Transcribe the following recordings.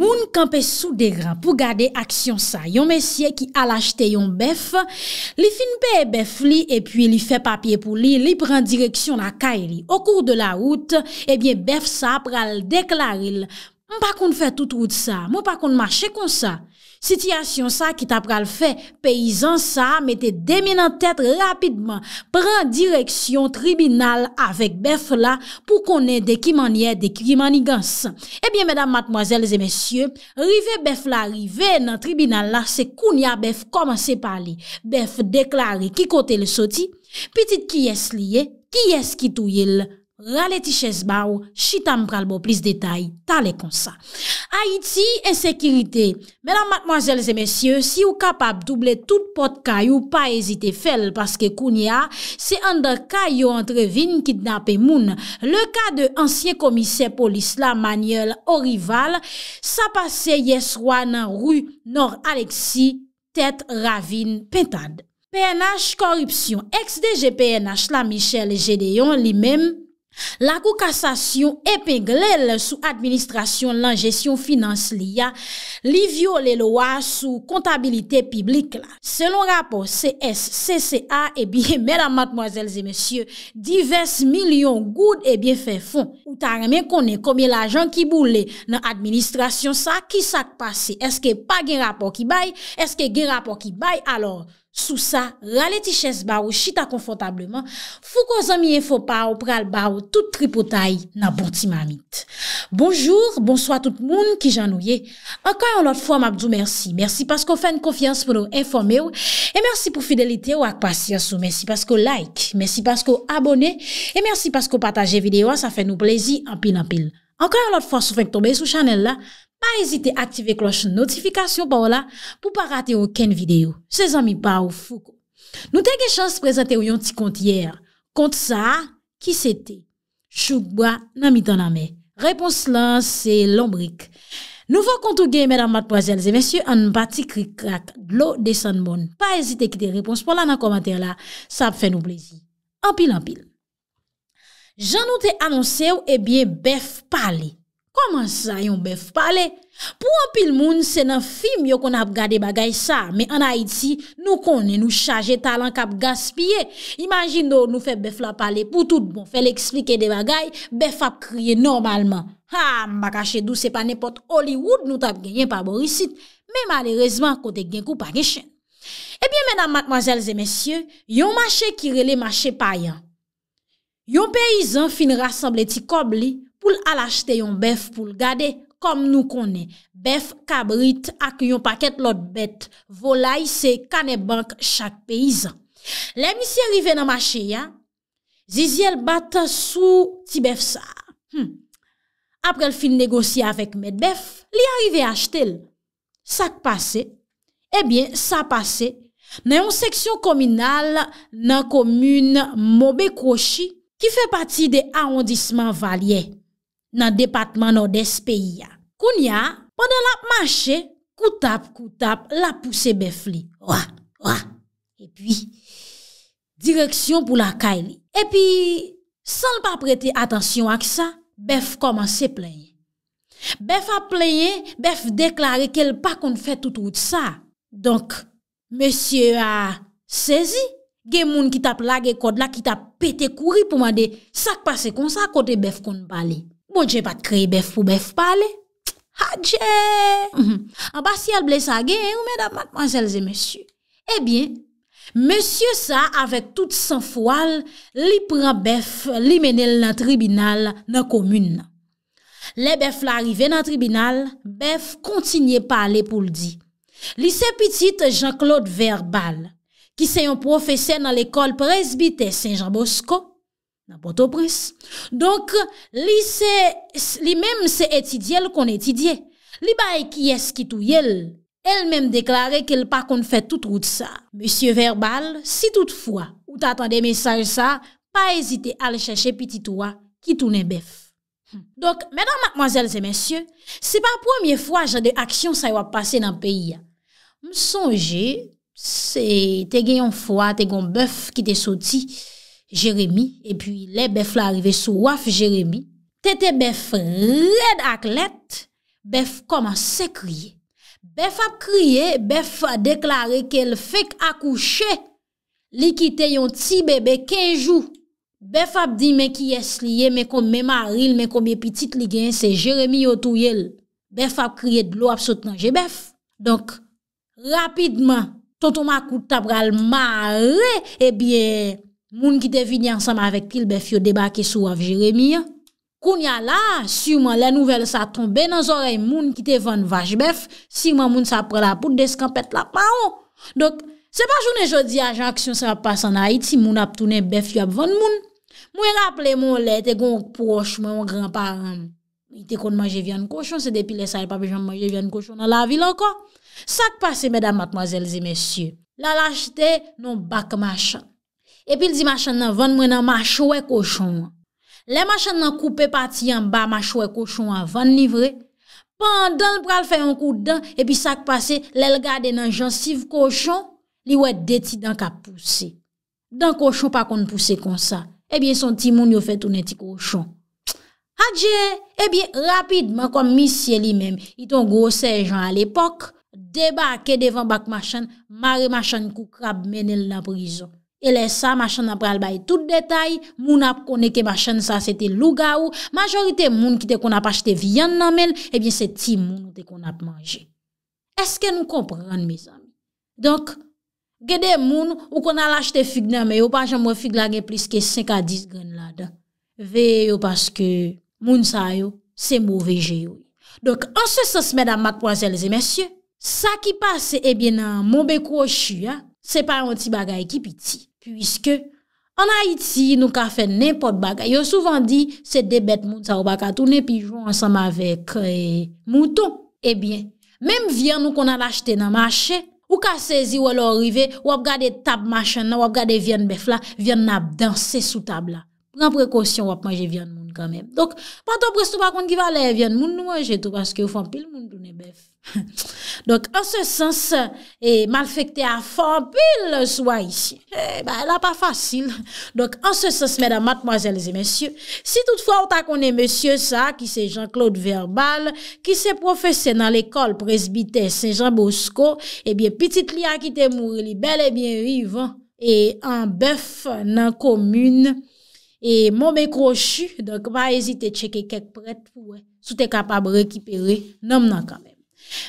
Moun kampe sou deran pou gade aksyon sa. Yon mesye ki al achete yon bef, li finpe bef li, e pi li fe papye pou li, li pren direksyon a kae li. O kou de la wout, e eh bie bef sa pral deklaril, mou pa kon fè tout wout sa, mou pa kon mache kon sa. Sityasyon sa ki ta pral fe, peyizan sa, mette deme nan tet rapidman, pren direksyon tribinal avek bef la pou konen dekimanye, dekimanigans. Ebyen, medan matmoazel, zemesye, rive bef la, rive nan tribinal la, se kounya bef komanse pali. Bef deklari ki kote le soti, pitit ki yes liye, ki yes ki touye le soti. Raleti Chezbaou, Chitam pralbo, plis detay, tale konsa. Haiti, esekirite. Mèlan matmoazèl zè mèsyè, si ou kapab double tout pot kayou, pa ezite fel, paske koun ya, se an da kayou antrevin kidnapè moun. Le ka de ansye komise polis la manyele orival, sa pase Yeswanan, Ruy, Nor, Aleksi, Tet, Ravin, Pentad. PNH, korupsyon. Ex-DG PNH la Michel Gédéon, li mèm, La kou kassasyon epenglel sou administrasyon lan jesyon finans li ya, li vyo le lowa sou kontabilite piblik la. Selon rapor CSCCA, ebiye eh mè la matmoazèlze mèsyè, divers milyon goud ebiye eh fè fon. Ou ta remè konè komè la jen ki boule nan administrasyon sa, ki sak pase? Eske pa gen rapor ki bay? Eske gen rapor ki bay? Alors... Sous sa, laleti ches ba ou chita konfotableman, fou kon zan mi enfo pa ou pral ba ou tout tripotay nan bon pouti mamit. Bonjour, bonso a tout moun ki jan nou ye. Ankay an lot fwa mabdou mersi. Mersi pasko fen konfians pou nou enfome ou. E mersi pou fidelite ou ak pasyans ou. Mersi pasko like, mersi pasko abone. E mersi pasko pataje videyo a sa fen nou plezi an pil an pil. Ankay an lot fwa sou fen k tombe sou chanel la. pa ezite aktive kloche notifikasyon pa ou la pou pa rate ou ken videyo. Se zan mi pa ou fuko. Nou te ge chans prezante ou yon ti kont yer. Kont sa, ki sete? Chouk ba nan mi tan ame. Repons lan se lombrik. Nou va kont ou ge, mèdamat po azelze, mèsyou an batikri krak, glou desan moun. Pa ezite ki te repons pou lan nan komater la, sa ap fè nou plezi. Anpil, anpil. Jan nou te anonse ou e eh bie bef pali. Koman sa yon bef pale? Pou an pil moun, se nan film yo kon ap gade bagay sa. Me an Haiti, nou konen nou chaje talan kap gaspye. Imagine do nou fe bef la pale pou tout. Bon, fe l'explike de bagay, bef ap kriye normalman. Ha, mbakache dou se pa nepot Hollywood nou tap genyen pa borisit. Me malerezman, kote genkou pa geshen. Ebyen menam matmazelze mensyen, yon mache kirele mache payan. Yon peyizan fin rassemble ti kob li... pou l al achete yon bef pou l gade kom nou konen. Bef kabrit ak yon paket lot bet, volay se kane bank chak peyizan. Le misi arrive nan mache ya, zizi el bat sou ti bef sa. Hmm. Apre l fin negosi avek met bef, li arrive achete l. Sak pase, ebyen sak pase, nan yon seksyon kominal nan komune Mobe Koshi ki fe pati de aondisman valye. nan depatman ou des peyi ya. Koun ya, pandan la manche, koutap koutap, la pousse bef li. Ouah, ouah. E pi, direksyon pou la kay li. E pi, san pa prete atensyon ak sa, bef koman se plenye. Bef a plenye, bef deklare ke l pa kon fè tout wout sa. Donk, mesye a sezi, gen moun ki tap lage kod la, ki tap pete kouri pou man de sak pase kon sa kote bef kon bali. Bon dje pat kreye bef pou bef pale, adje, ah, ambasyal mhm. blesage ou mèdamat manjèl zè mèsyou. Ebyen, eh mèsyou sa avèk tout san fwal, li pran bef li mènel nan tribunal nan komun nan. Le bef la arrive nan tribunal, bef kontinye pale pou l'di. Li se pitit Jean-Claude Verbal, ki se yon profese nan l'ekol presbite Saint-Jean-Bosco, Nampoto pres. Donk, li se, li menm se etidye l kon etidye. Li bay ki yes ki tou yel, el menm deklare ke l pa kon fè tout route sa. Monsye verbal, si tout fwa, ou ta atande mesaj sa, pa ezite al chèche piti touwa ki toune bef. Hmm. Donk, menan, mademoiselles et monsye, se pa promye fwa jan de aksyon sa ywa pase nan peyi ya. Msonje, se te genyon fwa, te genyon bef ki te soti, Jeremie, e pi le bef la arrive sou waf Jeremie, tete bef led ak let, bef komanse kriye. Bef ap kriye, bef deklare ke l fek akouche, li ki te yon ti bebe kenjou. Bef ap di men ki yes liye, men kon men maril, men kon men pitit li gen, se Jeremie yo tou yel. Bef ap kriye dlo ap sot nanje bef. Donk, rapidman, ton ton ma akout tabral ma re, e eh biye, Moun ki te vidi ansam avek pil bef yo debake sou av jiremi ya. Koun ya la, sirman le nouvel sa trombe nan zorey moun ki te van vaj bef, sirman moun sa pre la pout deskan pet la pa ou. Dok, se pa jounen jodi a jan kisyon sa ap pasan a iti, moun ap toune bef yo ap van moun. Mwen rapple moun le te gon proche mwen mwen granparen. I te kon manje vyan koshon, se depile sa e pa bejman manje vyan koshon nan la vil anko. Sak pase, medan matmazelze, mesye, la lajte non bak ma chan. Epi li zi machan nan vande mwen nan machowe koshon. Le machan nan koupe pati yon ba machowe koshon an vande livre. Pendan l pral fè yon kou dan, epi sak pase, lèl gade nan jansiv koshon, li wè deti dan ka pousse. Dan koshon pa kon pousse kon sa, epi eh son ti moun yo fè tou neti koshon. Hadje, epi eh rapid man kon misye li men, iton grosè jan al epok, deba ake devan bak machan, mare machan kou krab menel nan prizon. Ele sa, machan ap pral bay tout detay, moun ap koneke machan sa, se te lou ga ou, majorite moun ki te kon ap achete viyan nan men, ebyen se ti moun te kon ap manje. Eske nou kompran, me zan? Donk, gede moun ou kon al achete fig nan men, yo pa jan mwen fig la gen plis ke 5 a 10 gren la dan. Ve yo paske moun sa yo, se mou veje yo. Donk, anses se se medan mat pwazelze, mesye, sa ki pase ebyen nan moun be kou o shu ya, se pa yon ti bagay ki pi ti. Puiske, an Haïti nou ka fè ne pot baga, yo souvan di se debèt moun sa ou baka toune pi jou ansam avèk euh, mouton. Ebyen, eh mèm vyen nou konan lachte nan mache, ou ka sezi wè lò rive, wap gade tab mache nan, wap gade vyen bef la, vyen nap dansè sou tab la. Gran prekosyon wap manje vyen moun kamèm. Donk, paton presto bakoun ki valè vyen moun nou manje tou, paske ou fan pil moun toune bef. Donk an se sens E eh, malfekte eh, a fanpil Soua isi E la pa fasil Donk an se sens mèdèm matmoazèl zè mèsyè Si tout fwa ou ta konè mèsyè sa Ki se Jean-Claude Verbal Ki se profese nan l'ekol presbite Saint-Jean-Bosco Ebyè eh pitit li a ki te mou Li belè bien rive E an bèf nan komün E mò mè krochu Donk va ezite tcheke kèk prèt Sou te kapab rekiperi Nom nan kame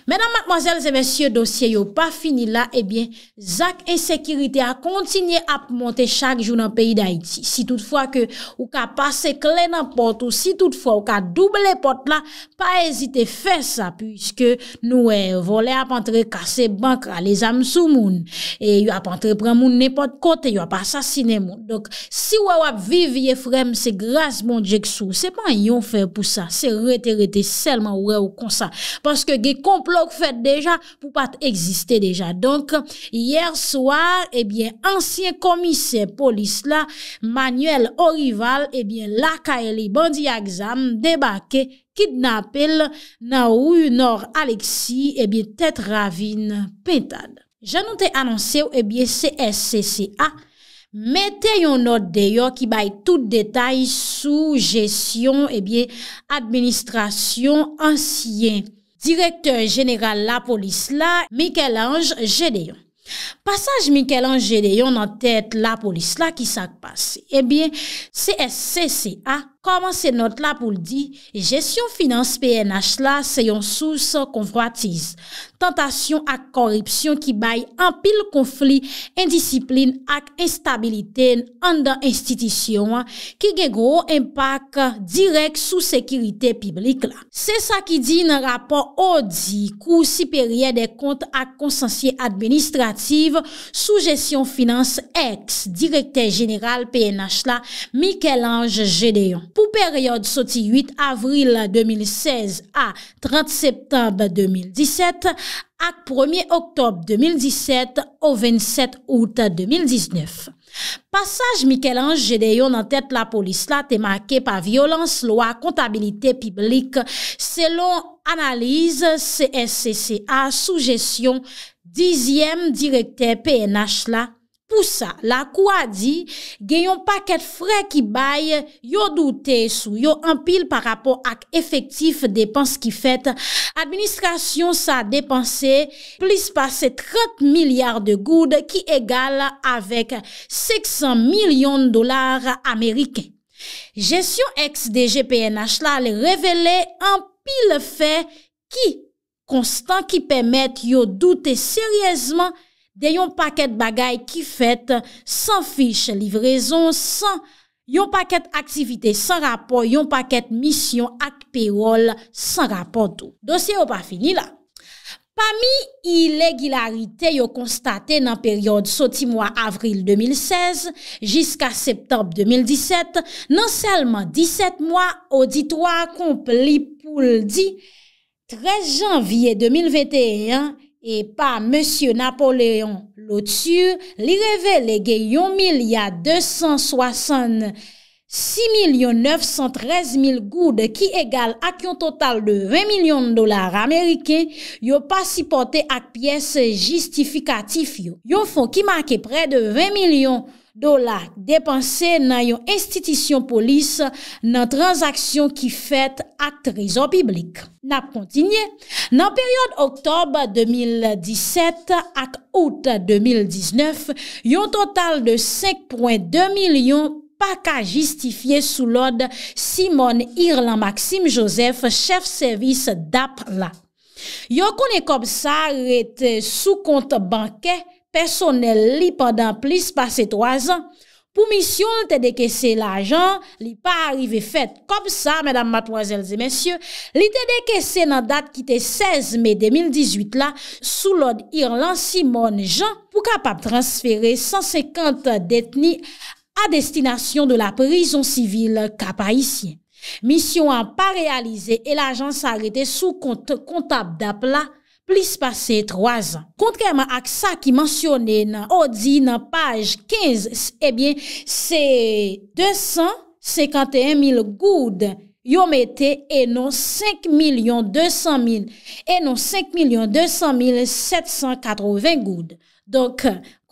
Menan matmazel zè mensyè dosye yo pa fini la Ebyen eh zak ensekirite a kontinye ap monte chak jou nan peyi da iti Si toutfwa ke ou ka pase kle nan pote Ou si toutfwa ou ka double le pote la Pa ezite fè sa Puiske nou e eh, vole ap antre kase bankra le zam sou moun E yo ap antre pren moun nepot kote yo ap asasine moun Dok si waw ap vive ye frem se grase moun djek sou Se pan yon fè pou sa Se rete rete selman waw kon sa Paske ge kontinye plok fèd deja pou pat eksistè deja. Donk, yerswa ebyen eh ansyen komise polis la, manuel orival, ebyen eh la ka el i bandi aksam, debake kidnapel na ou nor Alexi, ebyen eh tet ravine pentad. Janoute ananse ou ebyen CSCCA mete yon note deyo ki bay tout detay sou jesyon ebyen administrasyon ansyen. directeur général la police là, Michel-Ange Gédéon. Passage Michel-Ange Gédéon en tête la police là, qui s'est passé? Eh bien, CSCCA Koman se not la pou ldi, jesyon finance PNH la se yon sous konvratiz, tentasyon ak koripsyon ki bay an pil konflik en disiplin ak instabiliten an dan institisyon ki gen gro impak direk sou sekirite piblik la. Se sa ki di nan rapor odi kou si perye de kont ak konsensye administrativ sou jesyon finance ex direkter general PNH la Mikel Ange Gedeon. pou peryode soti 8 avril 2016 a 30 septembre 2017 ak 1 octobre 2017 au 27 out 2019. Pasaj Mikel Ange, jede yon an tèt la polis la te make pa violans lo a kontabilite piblik selon analize CSCCA soujesyon 10e direkte PNH la. Pou sa, la kou a di gen yon paket frey ki bay yo doute sou yo anpil par rapport ak efektif depans ki fet. Administrasyon sa depanse plis pase 30 milyar de goud ki egal avek 600 milyon dolar ameriken. Jesyon ex de GPNH la le revele anpil fe ki konstan ki pemet yo doute seriezman gout. De yon paket bagay ki fet, san fiche livrezon, san yon paket aktivite, san rapor, yon paket misyon ak perol, san rapor tou. Dosye ou pa fini la. Pami, i legilarite yo konstate nan peryode soti mwa avril 2016, jiska septembe 2017, nan selman 17 mwa, ou ditwa komple pou ldi 13 janvye 2021, E pa, M. Napoléon, lo tsyur, li revele ge yon 1,266,913,000 goud ki egal ak yon total de 20,000,000 dolar Amerike, yo pa si pote ak piyes justifikatif yo. Yo fon ki make pre de 20,000,000. do la depanse nan yon institisyon polis nan transaksyon ki fet ak trezon piblik. Nap kontinye, nan peryode oktob 2017 ak out 2019, yon total de 5.2 milyon paka justifiye sou lode Simon Irlan Maxim Joseph, chef servis d'APLA. Yon konen kom sa rete sou kont bankè, Personnel li padan plis pase 3 an. Pou misyon te deke se la jan, li pa arrive fet kom sa, li te deke se nan dat ki te 16 me 2018 la, sou lod Irlan Simon Jan pou kapap transfere 150 detni a destinasyon de la prizon sivil kapayisyen. Misyon an pa realize e la jan sa arete sou kontab dapla plis pase 3 an. Kontreman ak sa ki mansyone nan odi nan page 15, ebyen, se 251.000 goud yonmete enon 5.200.780 goud. Donk,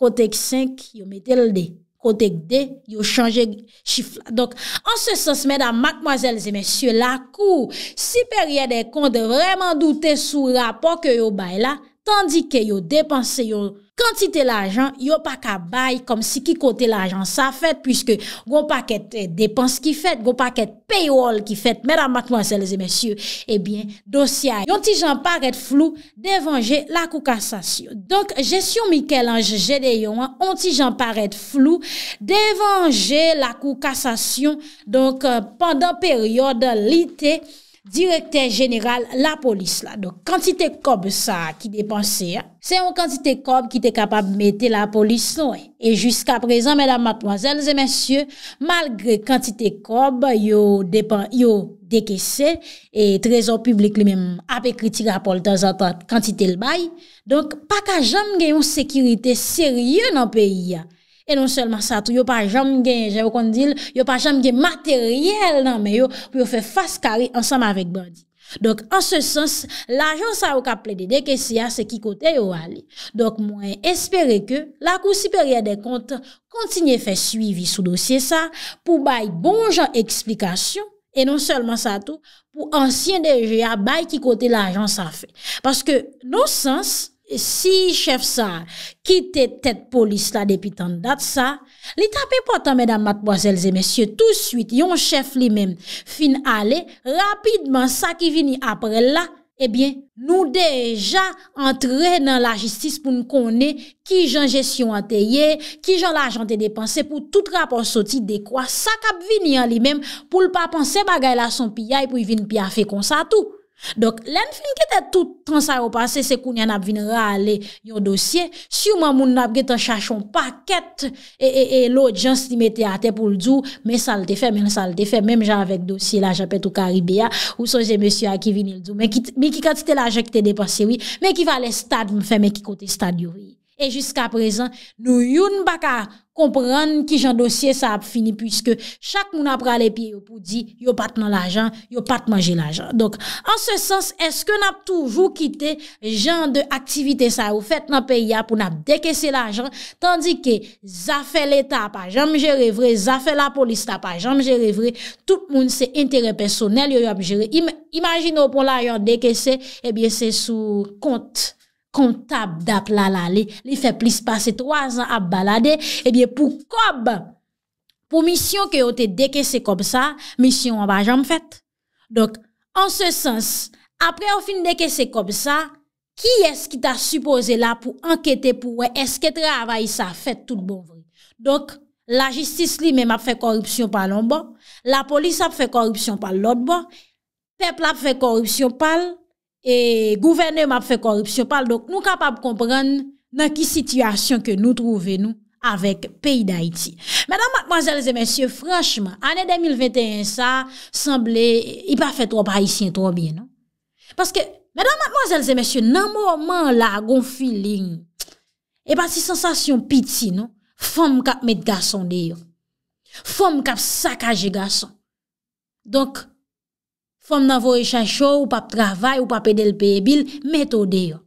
kotek 5 yonmete lde. Kotek de, yo chanje chifla. Dok, an se sens medan, makmwazelze, monsye, lakou, siperye de kon de vreman doute sou rapor ke yo bay la, tandi ke yo depanse yo Kantite la jan, yo pa ka bay, kom si ki kote la jan sa fèt, pwiske go pa ket eh, depans ki fèt, go pa ket paywall ki fèt, mèran mat mwansèlèzè mèsyè, ebyen eh dosyay. Yon ti jan paret flou, devanje la koukassasyon. Donk, jesyon Mikel Anjedeyon, yon ti jan paret flou, devanje la koukassasyon, donk, euh, pandan peryode litè, Direkter jeneral la polis la, do kantite kob sa ki depanse ya, se yon kantite kob ki te kapab mette la polis loun. Non, e jusqu'a prezan, mèdam matmoazèl, zè mèsyè, malgre kantite kob, yo dekesè, e trezor publik li mèm apè kritik apol danzantant kantite l bay, donk pa ka janm genyon sekirite serye nan peyi ya. E non selman sa tou yo pa jam gen enje yo kondil, yo pa jam gen materyel nan men yo, pou yo fe faskari ansam avèk bandi. Dok an se sens, l'ajans sa ou ka ple de dekese ya se ki kote yo wali. Dok mwen espere ke la kousi perye de kont kontinye fe suivi sou dosye sa, pou bay bon jan eksplikasyon, e non selman sa tou pou ansyen deje ya bay ki kote l'ajans sa fe. Paske non sens, E si chef sa kite tet polis la depi tan dat sa, li tape potan medan matboz elze mesye tout suite yon chef li men fin ale rapidman sa ki vini apre la, ebyen eh nou deja antre nan la jistis pou nou kone ki jan jesyon an teye, ki jan la jante de panse pou tout rapor soti de kwa sa kap vini an li men pou l pa panse bagay la son pi yae pou vin pi afe kon sa tou. Donk len fin kete tout transay ou pase se kou nyan ap vin rale yon dosye, si ou man moun ap gete chachon paket e, e, e lot jans li mete ate pou l'dou, men salte fe, men salte fe, men javek dosye la japet ou karibia ou soje monsye a ki vin l'dou, men ki katite la jekite depase wii, men ki vale stad mfen men ki kote stad yor wii. E jusqu'a prezant, nou youn baka kompren ki jan dosye sa ap fini pwiske chak moun ap prale pi yo pou di yo pat nan la jan, yo pat manje la jan. Donk, an se sens, eske nap toujou kite jan de aktivite sa? Ou fet nan pe ya pou nap dekese la jan, tandike za fe leta pa jan mjere vre, za fe la polis ta pa jan mjere vre, tout moun se entere personel yo yo ap jere. Imagino pou la yo dekese, ebyen eh se sou kont. kon tap da plala li, li fe plis pase 3 an ap balade, ebyen pou kob, pou misyon ki yo te deke se kob sa, misyon wap ajam fèt. Donk, an se sens, apre yo fin deke se kob sa, ki es ki ta suppose la pou anketè pou wè, eske travay sa fèt tout bon vòl. Donk, la jistis li mèm ap fè korupsyon palon bon, la polis ap fè korupsyon palon bon, pepl ap fè korupsyon palon, Et gouverneur m ap fè korupsyon pal, dok nou kapap kompren nan ki situasyon ke nou trouve nou avèk peyi d'Haïti. Mèdame, mademoiselles et mèsyon, franchman, anè 2021 sa, semblè, i pa fè tro païsyen tro bie, non? Paske, mèdame, mademoiselles et mèsyon, nan mòman la gon filin, epa si sensasyon piti, non? Fòm kap mèd gason deyo. Fòm kap sakajè gason. Donk, fòm nan vò rechachò, ou pap travay, ou pap edel peye bil, metodeyo.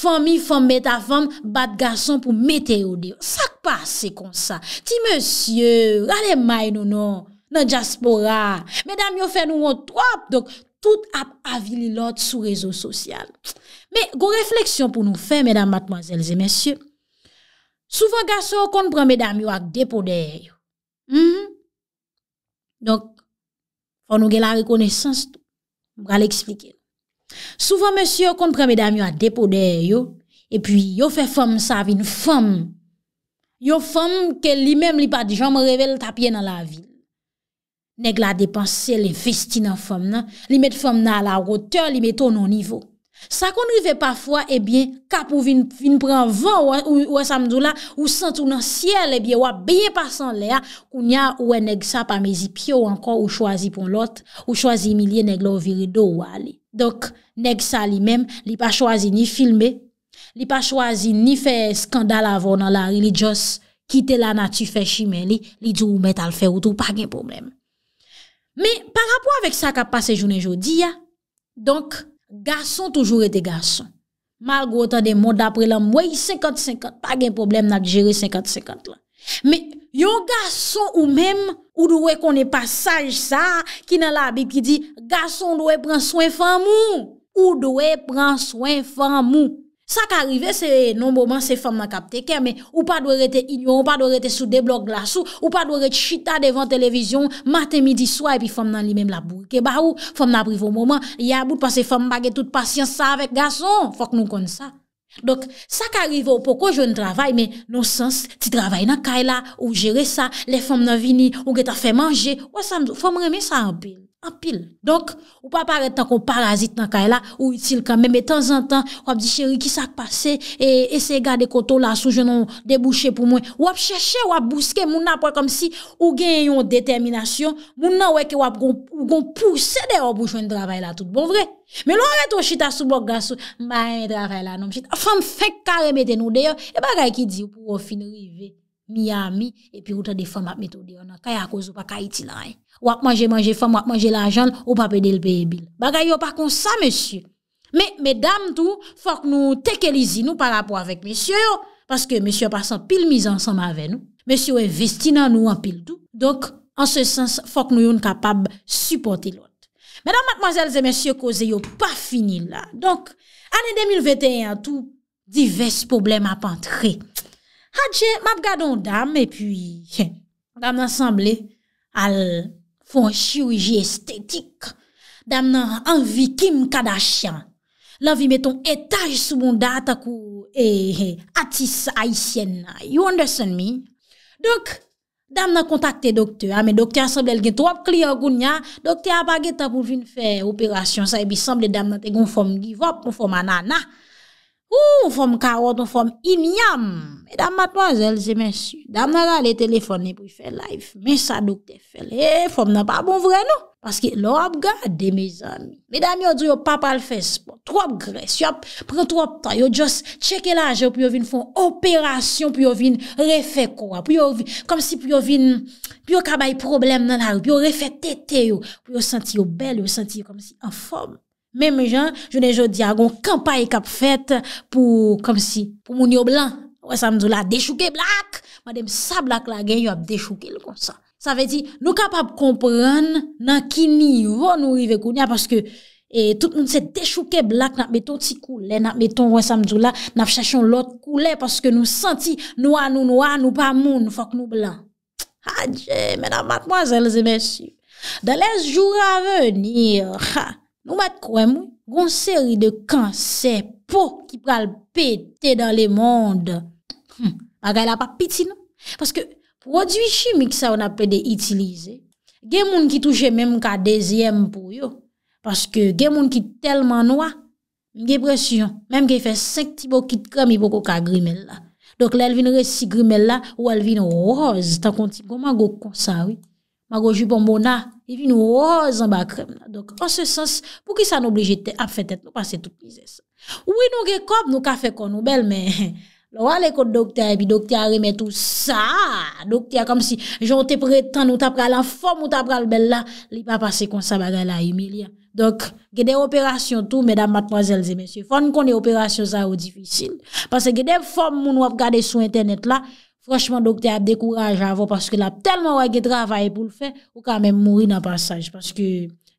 Fòm mi, fòm meta, fòm bat gason pou meteodeyo. Sak pa se konsa. Ti monsye, rale may nou nou, nan jaspora. Medan myo fè nou wot wop, dok, tout ap avili lot sou rezo sosyal. Me, go refleksyon pou nou fè, medan matmazelze, monsye. Souvan gason kon pran medan myo ak depodeyo. Mm-hmm. Dok, Ou nou gen la rekonesans tou. Mbra l'eksplike. Soufan monsi yo kont premedam yo a depo de yo. E pi yo fe fom sa avin fom. Yo fom ke li mem li pa di jan mrevel tapye nan la vi. Neg la depanse li vesti nan fom nan. Li met fom nan la roteur li met tono nivou. Sa kon rive pa fwa, ebyen, eh kap ou vin pren van ou e samdou la, ou santoun an siel, ebyen, eh wap beye pasan le a, koun ya ou e neg sa pa mezi pyo ankon ou chwazi pon lot, ou chwazi milye neg lor virido wali. Dok, neg sa li men, li pa chwazi ni filme, li pa chwazi ni fe skandal avon nan la religious, kite la natu fe chimeli, li djou ou met al fe ou djou pa gen pou men. Me, pa rapou avèk sa kap pase jounen jodi ya, donk, Garçon toujours été garçon. Malgré autant de monde après y a 50-50, pas de problème n'a gérer 50-50 là. Mais yon garçon ou même ou ne qu'on pas ça qui dans la Bible qui dit garçon doit prendre soin femme ou doit prendre soin femme Sa ka rive, se nomboman se fèm nan kapteke, ou pa dwe rete inyon, ou pa dwe rete sou deblok glasou, ou pa dwe rete chita devan televizyon, maten midi swa, epi fèm nan li menm la bouke. Ba ou, fèm nan privou mouman, yabout pa se fèm bagè tout pasyans sa avèk gason, fòk nou kon sa. Dok, sa ka rive ou poko joun travay, men, non sens, ti travay nan kay la, ou jere sa, le fèm nan vini, ou ge ta fè manje, ou fèm remè sa apèl. An pil. Donk, ou pa pare tan kon parazit nan kay la, ou itil kan mè mè tan zan tan, wap di chéri ki sak pase, e se gade koto la sou jenon debouche pou mwen. Wap chèche, wap bouske, moun apwa kom si ou gen yon determinasyon, moun an wè ki wap gon pousse de wap bouche wè yon dravay la tout bon vre. Mè lò an reto chita sou blok la sou, mba yon dravay la non chita. Afan fèk kare mè de nou deyon, e bagay ki di ou pou wafin rive. mi a mi, e pi ou ta de fom ap metode yon an. Kaya akouz ou pa kaiti lan an. Ou ak manje manje fom, ou ak manje la jan, ou pa pedel peye bil. Bagay yo pa kon sa, mesye. Me, me dam tou, fok nou tekelizi nou pa rapo avèk mesye yo, paske mesye pasan pil miz ansanm avè nou. Mesye yo e vesti nan nou an pil tou. Donk, an se sens, fok nou yon kapab supporte lout. Me dam matmazelze, mesye, koze yo pa finin la. Donk, ane 2021 tou, divers poublem ap antrek. Hadje, map gado ou dam, epi dam nan samble al fon shiriji estetik. Dam nan an vitim kadasyan. Lan vi meton etaj soubounda atakou atis aisyen nan. You understand me? Dok, dam nan kontakte dokte. Ame ah, dokte asamble elke, trop kli yo goun ya. Dokte apage tapou vin fe operasyon sa. Ebi samble dam nan te goun fom givop, moun foma nanan. Ou fòm karot, ou fòm inyam. Medan matman zèl zè men su. Dam nan nan le telefon ne pou fè life. Men sa dok te fè. Le fòm nan pa bon vre nou. Paske lò ap gade me zan. Medan yo dò yo papal fès. Pò tròp gres, yop. Pren tròp tan. Yo jòs cheke la jèw pou yo vin fòm operasyon. Pou yo vin refè kwa. Pou yo vin, kom si pou yo vin, pou yo kabay problem nan har. Pou yo refè tète yo. Pou yo senti yo bel, yo senti yo kom si an fòm. Mem jan, jounen joun di agon kampaye kap fet pou, kom si, pou moun yo blan, wè sa mdou la, dechouke blak, madem sa blak la gen yon ap dechouke l kon sa. Sa ve di, nou kap ap kompran nan kini yon nou rive koun ya, paske tout nou se dechouke blak, nap beton ti koule, nap beton wè sa mdou la, nap chachon lot koule, paske nou senti nou anou nou anou pa moun, nou fok nou blan. Hadje, mena makmwa zelze mersi, da les jou ra venir, ha, Nou mat kwen mwen, goun seri de kanser po ki pral pete dan le moun de. Hmm, A gaya la pa piti nan. Paske prodwi chimik sa wana pe de itilize. Gen moun ki touche menm ka dezyem pou yo. Paske gen moun ki telman noa. Gen presyon, menm ki fe sekti bo ki kremi bo ko ka grimella. Dok la elvin resi grimella ou elvin roz tan konti goman go konsari. Ma gojou bonbona, e vi nou oz an bakrem la. Dok, an se sens, pou ki sa nou bli jete ap fetet, nou pase tout nize sa. Ou e nou rekom nou kafe kon nou bel men, lwa le kote dokte a, bi dokte a reme tout sa. Dokte a kom si, jonte pretan nou tapra la fom, nou tapra lbel la, li pa pase konsa baga la emilya. Dok, gede operasyon tou, medam matmazelze, monsye, fon kon de operasyon sa ou difisil. Pase gede fom moun wap gade sou internet la, Rochman dokte ap dekouraj avon paske la ap telman wak ge travaye pou l fe ou kamen mouri nan pasaj paske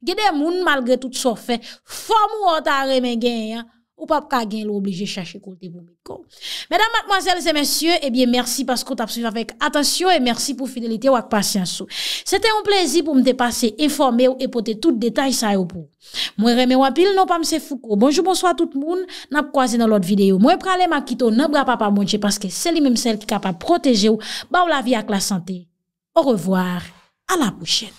gede moun malgre tout so fe fom ou otare men gen ya ou pas qu'à obligé l'obligé chercher côté pour miko. Mesdames, mademoiselles et messieurs, eh bien merci parce qu'on t'a suivi avec attention et merci pour fidélité ou patience. C'était un plaisir pour me dépasser, informer et porter tout détail ça pour. Moi reme Wapil, pile non pas monsieur Foucault. Bonjour bonsoir tout le monde. N'a croisé dans l'autre vidéo. Moi pralé ma quito n'a pas papa monche parce que c'est lui même celle qui capable protéger ou bah ou la vie avec la santé. Au revoir, à la prochaine.